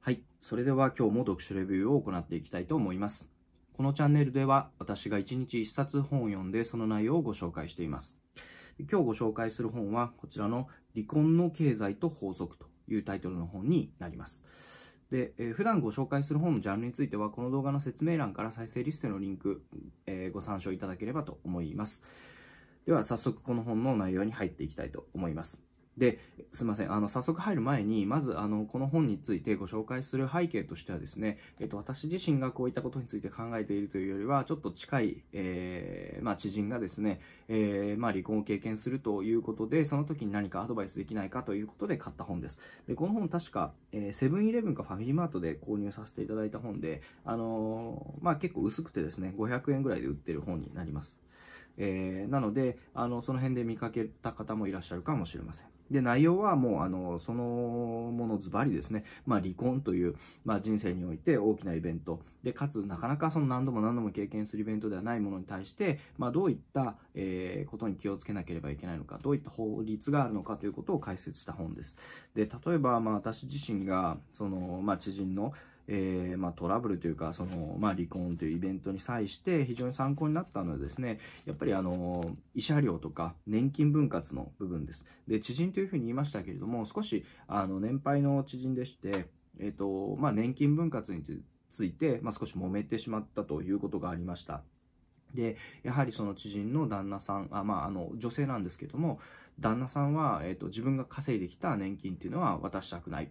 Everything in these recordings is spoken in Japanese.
はい、それでは今日も読書レビューを行っていきたいと思います。このチャンネルでは私が1日1冊本を読んでその内容をご紹介しています。今日ご紹介する本はこちらの離婚の経済と法則というタイトルの本になります。で、えー、普段ご紹介する本のジャンルについてはこの動画の説明欄から再生リストのリンク、えー、ご参照いただければと思います。では早速この本の内容に入っていきたいと思います。ですいませんあの早速入る前にまずあのこの本についてご紹介する背景としてはですね、えっと、私自身がこういったことについて考えているというよりはちょっと近い、えー、まあ、知人がですね、えー、まあ、離婚を経験するということでその時に何かアドバイスできないかということで買った本ですでこの本確か、えセブンイレブンかファミリーマートで購入させていただいた本で、あのまあ、結構薄くてですね500円ぐらいで売ってる本になりますえー、なのであのその辺で見かけた方もいらっしゃるかもしれませんで内容はもうあのそのものズバリですね、まあ、離婚という、まあ、人生において大きなイベントでかつなかなかその何度も何度も経験するイベントではないものに対して、まあ、どういった、えー、ことに気をつけなければいけないのかどういった法律があるのかということを解説した本ですで例えば、まあ、私自身がその、まあ、知人のえー、まあ、トラブルというかその、まあ、離婚というイベントに際して非常に参考になったのはですねやっぱりあの慰謝料とか年金分割の部分です。で知人というふうに言いましたけれども少しあの年配の知人でして、えーとまあ、年金分割について、まあ、少し揉めてしまったということがありました。でやはりその知人の旦那さんあ、まあ、あの女性なんですけども旦那さんは、えーと、と自分が稼いできた年金っていうのは渡したくない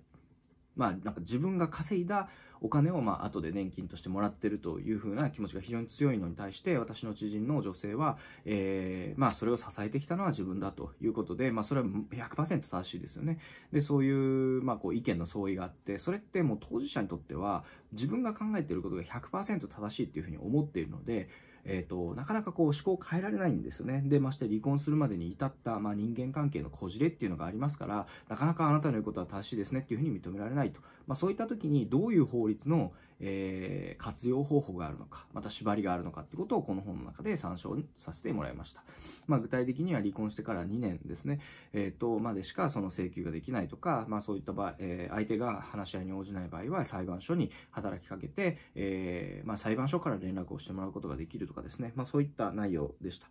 まあ、なんか自分が稼いだお金を、まあ、後で年金としてもらってるというふうな気持ちが非常に強いのに対して、私の知人の女性は、えー、まあ、それを支えてきたのは自分だということで、まあ、それは100%正しいですよね。で、そういう、まあ、こう、意見の相違があって、それってもう当事者にとっては、自分が考えていることが100%正しいっていうふうに思っているので、えーと、となかなかこう思考を変えられないんですよねでまして離婚するまでに至った、まあ、人間関係のこじれっていうのがありますからなかなかあなたの言うことは正しいですねっていうふうに認められないと、まあ、そういった時にどういう法律の、えー、活用方法があるのか、また縛りがあるのかってことをこの本の中で参照させてもらいました。まあ、具体的には離婚してから2年ですね、えー、とまでしかその請求ができないとか、まあ、そういった場合、えー、相手が話し合いに応じない場合は裁判所に働きかけて、えー、まあ、裁判所から連絡をしてもらうことができるとかですね、まそういった内容でした。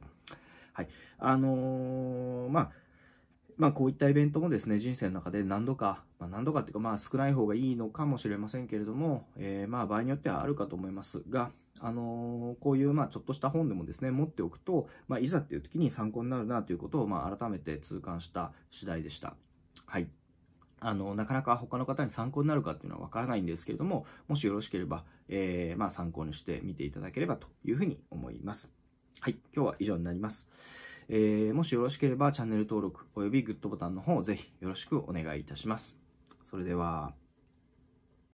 はいあのまあまあ、こういったイベントもですね人生の中で何度か、まあ、何度かっていうか、まあ、少ない方がいいのかもしれませんけれども、えー、まあ場合によってはあるかと思いますが、あのー、こういうまあちょっとした本でもですね持っておくと、まあ、いざっていう時に参考になるなということをまあ改めて痛感した次第でした。はいあのなかなか他の方に参考になるかっていうのは分からないんですけれどももしよろしければ、えー、まあ参考にしてみていただければというふうに思います。はい、今日は以上になります。えー、もしよろしければチャンネル登録およびグッドボタンの方ぜひよろしくお願いいたします。それでは。